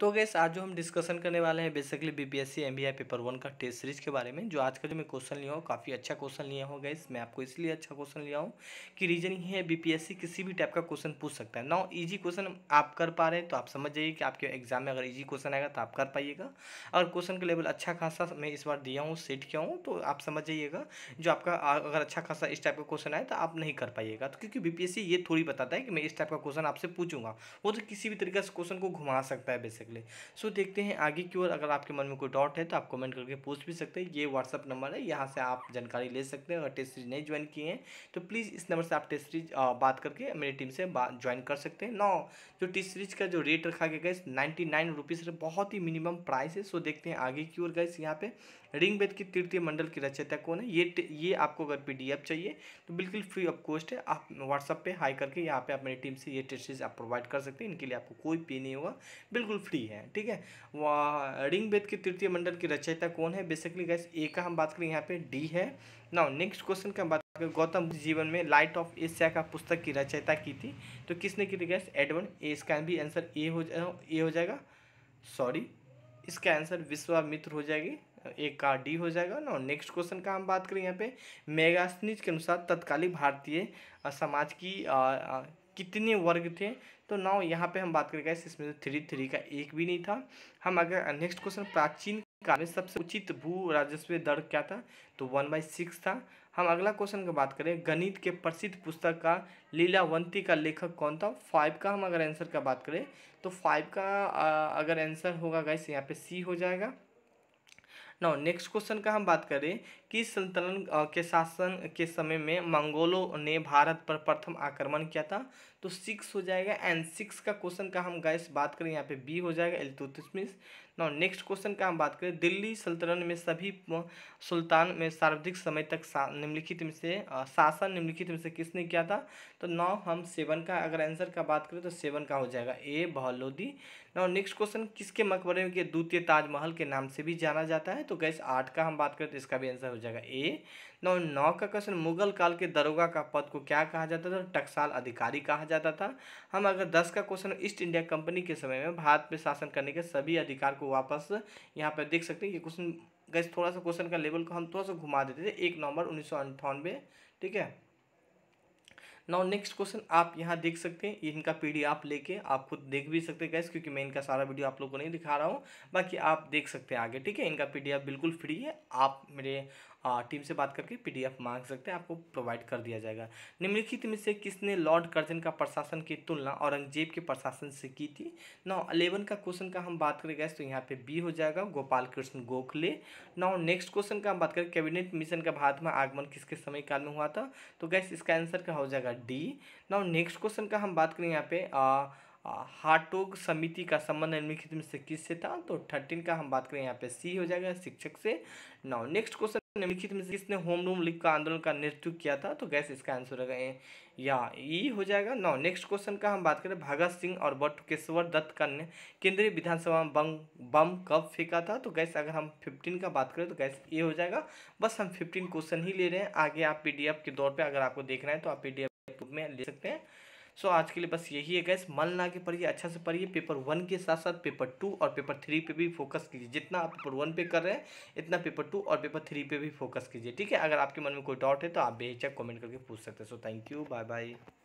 तो गैस आज जो हम डिस्कशन करने वाले हैं बेसिकली बीपीएससी आई पेपर वन का टेस्ट सीरीज के बारे में जो आज का जो मैं क्वेश्चन लिया हूँ काफ़ी अच्छा क्वेश्चन लिया हूँ गैस मैं आपको इसलिए अच्छा क्वेश्चन लिया हूँ कि रीजन ये है बीपीएससी किसी भी टाइप का क्वेश्चन पूछ सकता है ना ईजी क्वेश्चन आप कर पा रहे हैं तो आप समझ जाइए कि आपके एग्जाम में अगर ईजी क्वेश्चन आएगा तो आप कर पाइएगा अगर क्वेश्चन का लेवल अच्छा खासा मैं इस बार दिया हूँ सेट किया हूँ तो आप समझ जाइएगा जो आपका अगर अच्छा खासा इस टाइप का क्वेश्चन आए तो आप नहीं कर पाइएगा तो क्योंकि बीपीएससी ये थोड़ी बताता है कि मैं इस टाइप का क्वेश्चन आपसे पूछूंगा वो तो किसी भी तरीके से क्वेश्चन को घुमा सकता है बेसिकली के सो so, देखते हैं आगे की ओर अगर आपके मन में कोई डाउट है तो आप कमेंट करके पूछ भी सकते हैं ये व्हाट्सअप नंबर है यहाँ से आप जानकारी ले सकते हैं अगर टेस्ट सीरीज नहीं ज्वाइन किए हैं तो प्लीज़ इस नंबर से आप टेस्ट सीरीज बात करके मेरी टीम से ज्वाइन कर सकते हैं नौ जो टेस्ट सीरीज का जो रेट रखा गया गैस नाइन्टी नाइन रुपीज़ बहुत ही मिनिमम प्राइस है सो देखते हैं आगे की ओर गैस यहाँ पे रिंग वेद की तृतीय मंडल की रचयिता कौन है ये ये आपको अगर पीडीएफ चाहिए तो बिल्कुल फ्री ऑफ कॉस्ट है आप व्हाट्सअप पे हाई करके यहाँ पे आप मेरी टीम से ये टेस्ट सीरीज आप प्रोवाइड कर सकते हैं इनके लिए आपको कोई पे नहीं होगा बिल्कुल फ्री तृतीय है ठीक है वहाँ रिंग वेद के तृतीय मंडल की रचयिता कौन है बेसिकली गैस ए का हम बात करें यहाँ पे डी है ना नेक्स्ट क्वेश्चन का बात करें गौतम जीवन में लाइट ऑफ एशिया का पुस्तक की रचयिता की थी तो किसने की थी गैस एडवन ए इसका भी आंसर ए हो जा ए हो जाएगा सॉरी इसका आंसर विश्वामित्र हो जाएगी एक का डी हो जाएगा ना नेक्स्ट क्वेश्चन का हम बात करें यहाँ पे मेगास्निज के अनुसार तत्कालीन भारतीय समाज की कितने वर्ग थे तो नाउ यहाँ पे हम बात करें गए इसमें से थ्री थ्री का एक भी नहीं था हम अगर नेक्स्ट क्वेश्चन प्राचीन काल में सबसे उचित भू राजस्व दर क्या था तो वन बाई सिक्स था हम अगला क्वेश्चन की बात करें गणित के प्रसिद्ध पुस्तक का लीलावंती का लेखक कौन था फाइव का हम अगर आंसर का बात करें तो फाइव का अगर आंसर होगा गैस यहाँ पे सी हो जाएगा नौ नेक्स्ट क्वेश्चन का हम बात करें कि संतुलन के शासन के समय में मंगोलों ने भारत पर प्रथम आक्रमण किया था तो सिक्स हो जाएगा एंड सिक्स का क्वेश्चन का हम गैस बात करें यहाँ पे बी हो जाएगा एल नौ नेक्स्ट क्वेश्चन का हम बात करें दिल्ली सल्तनत में सभी सुल्तान में सर्वाधिक समय तक निम्नलिखित में से शासन निम्नलिखित में से किसने किया था तो नौ हम सेवन का अगर आंसर का बात करें तो सेवन का हो जाएगा ए बहलोदी नौ नेक्स्ट क्वेश्चन किसके मकबरे के द्वितीय ताजमहल के नाम से भी जाना जाता है तो गैस आठ का हम बात करें तो इसका भी आंसर हो जाएगा ए नौ नौ का क्वेश्चन मुगल काल के दरोगा का पद को क्या कहा जाता था टकसाल अधिकारी कहा जाता था हम अगर दस का क्वेश्चन ईस्ट इंडिया कंपनी के समय में भारत में शासन करने के सभी अधिकार को वापस यहाँ पर देख सकते हैं ये क्वेश्चन गैस थोड़ा सा क्वेश्चन का लेवल को हम थोड़ा सा घुमा देते थे एक नवंबर उन्नीस ठीक है नाउ नेक्स्ट क्वेश्चन आप यहाँ देख सकते हैं इनका पी आप लेके आप खुद देख भी सकते हैं गैस क्योंकि मैं इनका सारा वीडियो आप लोग को नहीं दिखा रहा हूँ बाकी आप देख सकते हैं आगे ठीक है इनका पी बिल्कुल फ्री है आप मेरे टीम से बात करके पीडीएफ मांग सकते हैं आपको प्रोवाइड कर दिया जाएगा निम्नलिखित में से किसने लॉर्ड कर्जन का प्रशासन की तुलना औरंगजेब के प्रशासन से की थी नौ अलेवन का क्वेश्चन का हम बात करें गैस तो यहाँ पे बी हो जाएगा गोपाल कृष्ण गोखले नौ नेक्स्ट क्वेश्चन का हम बात करें कैबिनेट मिशन का भारत में आगमन किसके समय काल में हुआ था तो गैस इसका आंसर का हो जाएगा डी नौ नेक्स्ट क्वेश्चन का हम बात करें यहाँ पे हाटोग समिति का संबंध निम्नलिखित में से किससे था तो थर्टीन का हम बात करें यहाँ पे सी हो जाएगा शिक्षक से नौ नेक्स्ट क्वेश्चन निम्नलिखित में से किसने होम रूम लीग का आंदोलन का नेतृत्व किया था तो गैस इसका आंसर रहेगा या ये हो जाएगा नौ नेक्स्ट क्वेश्चन का हम बात करें भगत सिंह और बटुकेश्वर दत्त का ने केंद्रीय विधानसभा में बम बम कब फेंका था तो गैस अगर हम फिफ्टीन का बात करें तो गैस ये हो जाएगा बस हम फिफ्टीन क्वेश्चन ही ले रहे हैं आगे आप पी के दौर पर अगर आपको देखना है तो आप पी में ले सकते हैं सो आज के लिए बस यही है गैस मन ना के पढ़िए अच्छा से पढ़िए पेपर वन के साथ साथ पेपर टू और पेपर थ्री पे भी फोकस कीजिए जितना आप पेपर वन पे कर रहे हैं इतना पेपर टू और पेपर थ्री पे भी फोकस कीजिए ठीक है अगर आपके मन में कोई डाउट है तो आप बेहिचक कमेंट करके पूछ सकते हैं so thank you bye bye